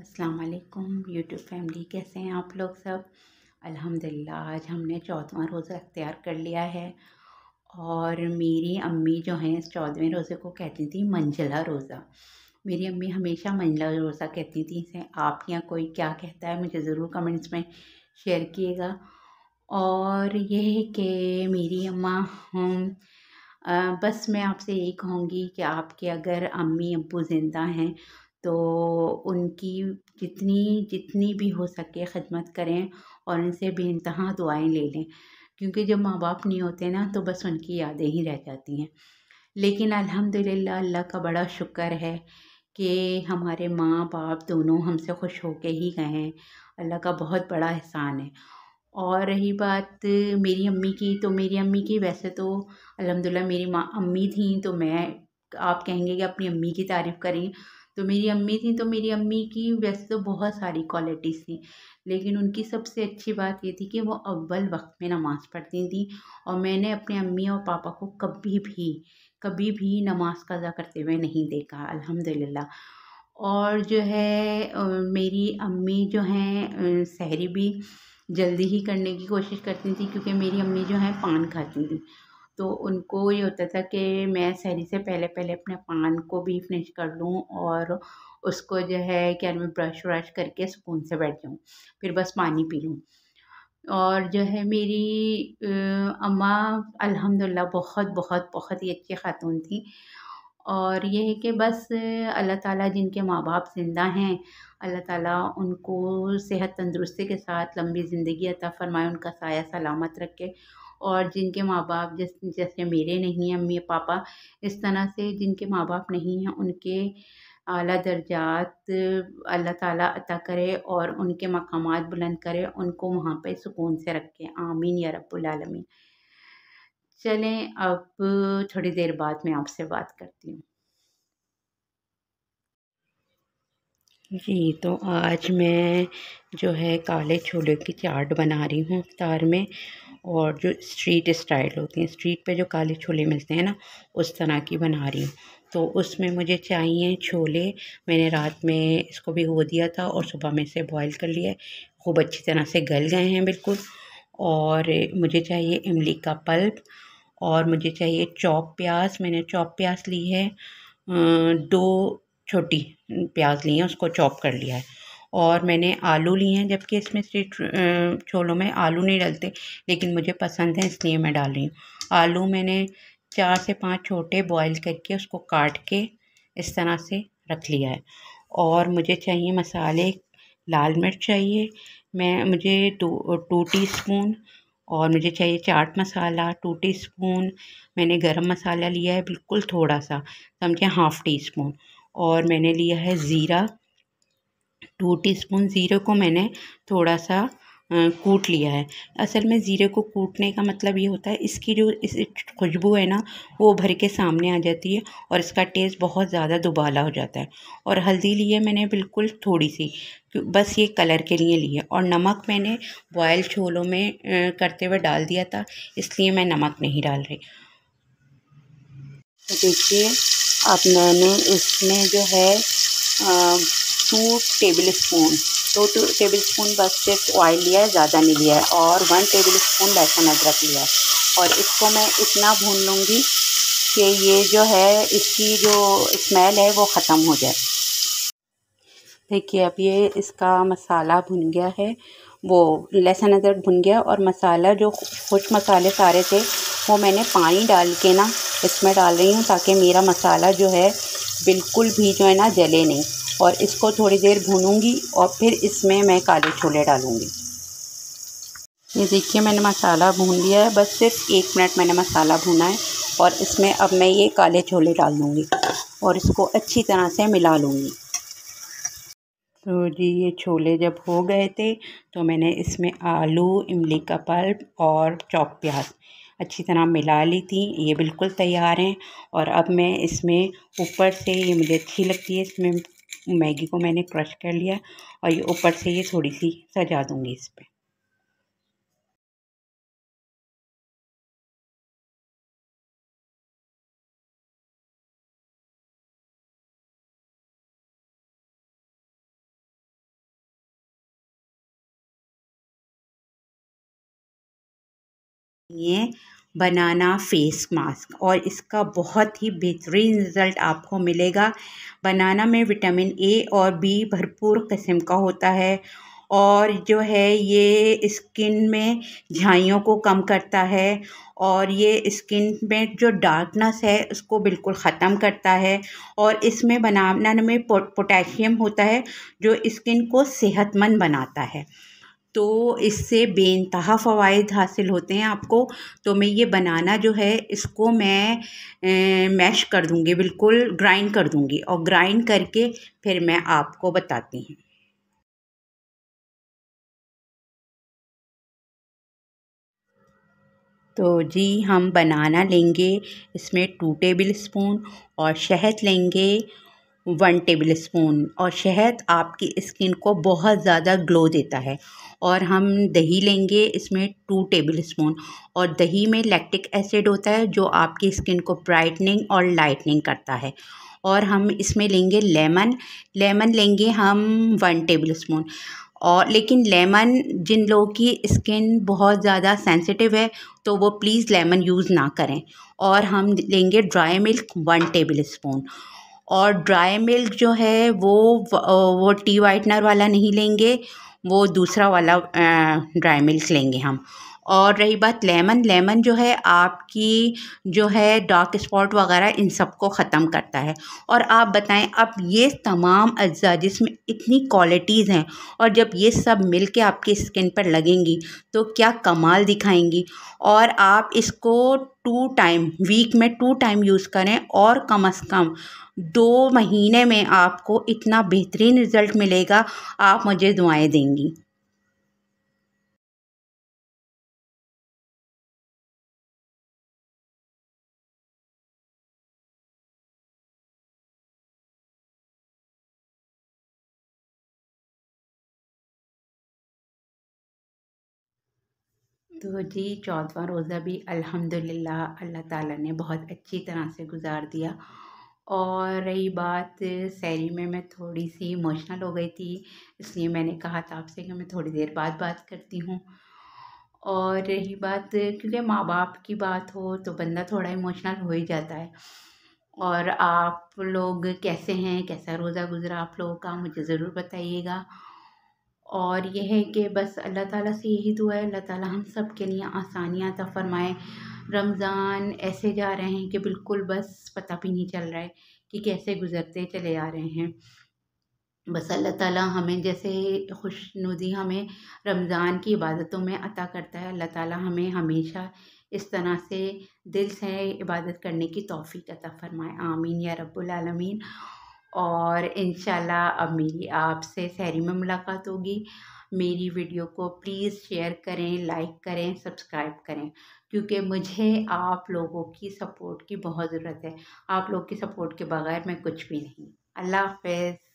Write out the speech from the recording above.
असलकुम YouTube family कैसे हैं आप लोग सब अल्हम्दुलिल्लाह आज हमने चौदवा रोज़ा अख्तियार कर लिया है और मेरी अम्मी जो हैं इस चौदहवें रोज़े को कहती थी मंजला रोज़ा मेरी अम्मी हमेशा मंजला रोज़ा कहती थी इसे आप या कोई क्या कहता है मुझे ज़रूर कमेंट्स में शेयर किएगा और यह कि मेरी अम्मा बस मैं आपसे यही कहूँगी कि आपके अगर अम्मी अबू ज़िंदा हैं तो उनकी जितनी जितनी भी हो सके खदमत करें और उनसे बेानतहा दुआएं ले लें क्योंकि जब माँ बाप नहीं होते ना तो बस उनकी यादें ही रह जाती हैं लेकिन अल्हम्दुलिल्लाह अल्लाह का बड़ा शुक्र है कि हमारे माँ बाप दोनों हमसे खुश हो के ही गए हैं अल्लाह का बहुत बड़ा एहसान है और रही बात मेरी अम्मी की तो मेरी अम्मी की वैसे तो अलहमदिल्ला मेरी माँ अम्मी थी तो मैं आप कहेंगे कि अपनी अम्मी की तारीफ़ करें तो मेरी अम्मी थी तो मेरी अम्मी की वैसे तो बहुत सारी क्वालिटीज़ थी लेकिन उनकी सबसे अच्छी बात ये थी कि वो अव्वल वक्त में नमाज़ पढ़ती थी और मैंने अपने अम्मी और पापा को कभी भी कभी भी नमाज कज़ा करते हुए नहीं देखा अल्हम्दुलिल्लाह और जो है मेरी अम्मी जो हैं सहरी भी जल्दी ही करने की कोशिश करती थी क्योंकि मेरी अम्मी जो हैं पान खाती थी तो उनको ये होता था कि मैं सहरी से पहले पहले अपने पान को भी फिनिश कर लूँ और उसको जो है क्या मैं ब्रश व्रश करके सुकून से बैठ जाऊँ फिर बस पानी पी लूँ और जो है मेरी अम्मा अल्हम्दुलिल्लाह बहुत बहुत बहुत ही अच्छी खातून थी और ये है कि बस अल्लाह ताला जिनके माँ बाप ज़िंदा हैं अल्लाह ताला उनको सेहत तंदुरुस्ती के साथ लंबी ज़िंदगी अता फ़रमाए उनका साया सलामत रखे और जिनके माँ बाप जिस जैसे मेरे नहीं हैं अम्मी पापा इस तरह से जिनके माँ बाप नहीं हैं उनके अला दर्जात अल्लाह ताला अता करे और उनके मकाम बुलंद करे उनको वहाँ पे सुकून से रखे आमीन या रब्बुलमी चलें अब थोड़ी देर बाद मैं आपसे बात करती हूँ जी तो आज मैं जो है काले छोले की चाट बना रही हूँ अफ्तार में और जो स्ट्रीट स्टाइल होती हैं स्ट्रीट पे जो काले छोले मिलते हैं ना उस तरह की बना रही हूँ तो उसमें मुझे चाहिए छोले मैंने रात में इसको भी हो दिया था और सुबह में इसे बॉईल कर लिया खूब अच्छी तरह से गल गए हैं बिल्कुल और मुझे चाहिए इमली का पल्प और मुझे चाहिए चॉप प्याज मैंने चॉप प्याज ली है दो छोटी प्याज ली है उसको चॉप कर लिया है और मैंने आलू लिए हैं जबकि इसमें सिर्फ छोलों में आलू नहीं डलते लेकिन मुझे पसंद है इसलिए मैं डाल रही हूँ आलू मैंने चार से पाँच छोटे बॉईल करके उसको काट के इस तरह से रख लिया है और मुझे चाहिए मसाले लाल मिर्च चाहिए मैं मुझे टू टू टी स्पून और मुझे चाहिए chaat masala two teaspoon garam मसाला लिया है बिल्कुल थोड़ा सा समझे हाफ़ टी स्पून और मैंने लिया है ज़ीरा टू टीस्पून ज़ीरे को मैंने थोड़ा सा कूट लिया है असल में ज़ीरे को कूटने का मतलब ये होता है इसकी जो इस खुशबू है ना वो भर के सामने आ जाती है और इसका टेस्ट बहुत ज़्यादा दुबाला हो जाता है और हल्दी ली है मैंने बिल्कुल थोड़ी सी बस ये कलर के लिए ली है और नमक मैंने बॉयल छोलों में करते हुए डाल दिया था इसलिए मैं नमक नहीं डाल रही देखिए अब मैंने इसमें जो है आ, टू टेबल स्पून दो टू टेबल स्पून बस सिर्फ ऑयल लिया है ज़्यादा नहीं लिया है और वन टेबल स्पून लहसुन अदरक लिया है और इसको मैं इतना भून लूँगी कि ये जो है इसकी जो स्मेल है वो ख़त्म हो जाए देखिए अब ये इसका मसाला भुन गया है वो लहसुन अदरक भुन गया और मसाला जो खुश मसाले सारे थे वो मैंने पानी डाल के ना इसमें डाल रही हूँ ताकि मेरा मसाला जो है बिल्कुल भी जो है ना जले नहीं और इसको थोड़ी देर भूनूंगी और फिर इसमें मैं काले छोले डालूँगी ये देखिए मैंने मसाला भून लिया है बस सिर्फ एक मिनट मैंने मसाला भूना है और इसमें अब मैं ये काले छोले डाल दूँगी और इसको अच्छी तरह से मिला लूँगी तो जी ये छोले जब हो गए थे तो मैंने इसमें आलू इमली का पल्प और चौक प्याज अच्छी तरह मिला ली थी ये बिल्कुल तैयार हैं और अब मैं इसमें ऊपर से ये मुझे अच्छी लगती है इसमें मैगी को मैंने क्रश कर लिया और ये ऊपर से ये थोड़ी सी सजा दूंगी इस पर ये बनाना फेस मास्क और इसका बहुत ही बेहतरीन रिज़ल्ट आपको मिलेगा बनाना में विटामिन ए और बी भरपूर किस्म का होता है और जो है ये स्किन में झाइयों को कम करता है और ये स्किन में जो डार्कनेस है उसको बिल्कुल ख़त्म करता है और इसमें बनाना में पोटेशियम होता है जो स्किन को सेहतमंद बनाता है तो इससे बेनतहा फ़वाद हासिल होते हैं आपको तो मैं ये बनाना जो है इसको मैं मैश कर दूँगी बिल्कुल ग्राइंड कर दूँगी और ग्राइंड करके फिर मैं आपको बताती हूँ तो जी हम बनाना लेंगे इसमें टू टेबल स्पून और शहद लेंगे वन टेबल स्पून और शहद आपकी स्किन को बहुत ज़्यादा ग्लो देता है और हम दही लेंगे इसमें टू टेबल स्पून और दही में लैक्टिक एसिड होता है जो आपकी स्किन को ब्राइटनिंग और लाइटनिंग करता है और हम इसमें लेंगे लेमन लेमन लेंगे हम वन टेबल स्पून और लेकिन लेमन जिन लोगों की स्किन बहुत ज़्यादा सेंसिटिव है तो वो प्लीज़ लेमन यूज़ ना करें और हम लेंगे dry milk one tablespoon और ड्राई मिल्क जो है वो वो टी वाइटनर वाला नहीं लेंगे वो दूसरा वाला ड्राई मिल्क लेंगे हम और रही बात लेमन लेमन जो है आपकी जो है डार्क स्पॉट वगैरह इन सब को ख़त्म करता है और आप बताएं अब ये तमाम अज्जा जिसमें इतनी क्वालिटीज़ हैं और जब ये सब मिल के आपकी स्किन पर लगेंगी तो क्या कमाल दिखाएंगी और आप इसको टू टाइम वीक में टू टाइम यूज़ करें और कम से कम दो महीने में आपको इतना बेहतरीन रिज़ल्ट मिलेगा आप मुझे दुआएं देंगी तो जी चौथवा रोज़ा भी अल्हम्दुलिल्लाह अल्लाह ताला ने बहुत अच्छी तरह से गुजार दिया और रही बात सैरी में मैं थोड़ी सी इमोशनल हो गई थी इसलिए मैंने कहा था आपसे कि मैं थोड़ी देर बाद बात करती हूँ और रही बात क्योंकि माँ बाप की बात हो तो बंदा थोड़ा इमोशनल हो ही जाता है और आप लोग कैसे हैं कैसा रोज़ा गुजरा आप लोगों का मुझे ज़रूर बताइएगा और यह है कि बस अल्लाह ताला से यही दुआ है अल्लाह ताला हम सब के लिए आसानियाँ तो फ़रमाए रमज़ान ऐसे जा रहे हैं कि बिल्कुल बस पता भी नहीं चल रहा है कि कैसे गुज़रते चले आ रहे हैं बस अल्लाह ताला हमें जैसे खुशनुदी हमें रमज़ान की इबादतों में अता करता है अल्लाह ताला हमें हमेशा इस तरह से दिल से इबादत करने की तौफ़ी अता फ़रमाए आमीन या रब्बुल आलमीन और इन अब मेरी आपसे सहरी में मुलाकात होगी मेरी वीडियो को प्लीज़ शेयर करें लाइक करें सब्सक्राइब करें क्योंकि मुझे आप लोगों की सपोर्ट की बहुत ज़रूरत है आप लोग की सपोर्ट के बगैर मैं कुछ भी नहीं अल्लाह हाफ